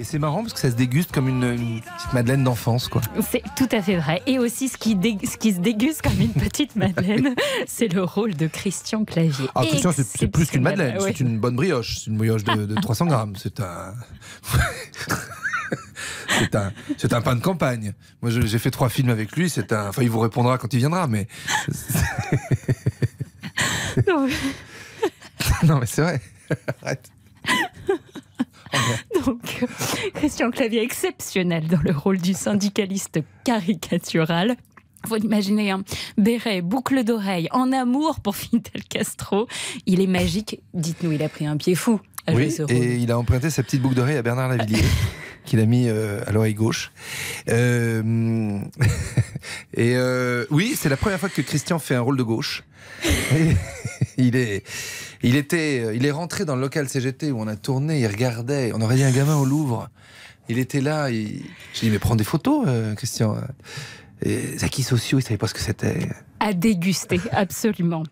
Et c'est marrant parce que ça se déguste comme une, petite madeleine d'enfance, quoi. C'est tout à fait vrai. Et aussi, ce qui, qui se déguste comme une petite madeleine, c'est le rôle de Christian Clavier. Ah, Christian, c'est plus qu'une madeleine, c'est une bonne brioche. C'est une brioche de, 300 grammes. C'est un. c'est un, c'est un pain de campagne. Moi, j'ai fait trois films avec lui. C'est un, enfin, il vous répondra quand il viendra, mais. non, mais c'est vrai. Arrête. Christian Clavier exceptionnel dans le rôle du syndicaliste caricatural. Vous imaginez, un hein. béret, boucle d'oreille, en amour pour Fidel Castro. Il est magique. Dites-nous, il a pris un pied fou. À oui, et il a emprunté sa petite boucle d'oreille à Bernard Lavillier. qu'il a mis euh, à l'oreille gauche. Euh, et euh, oui, c'est la première fois que Christian fait un rôle de gauche. il est, il était, euh, il est rentré dans le local CGT où on a tourné. Il regardait. On aurait dit un gamin au Louvre. Il était là. Il... J'ai dit mais prends des photos, euh, Christian. Et, acquis sociaux, il savait pas ce que c'était. À déguster, absolument.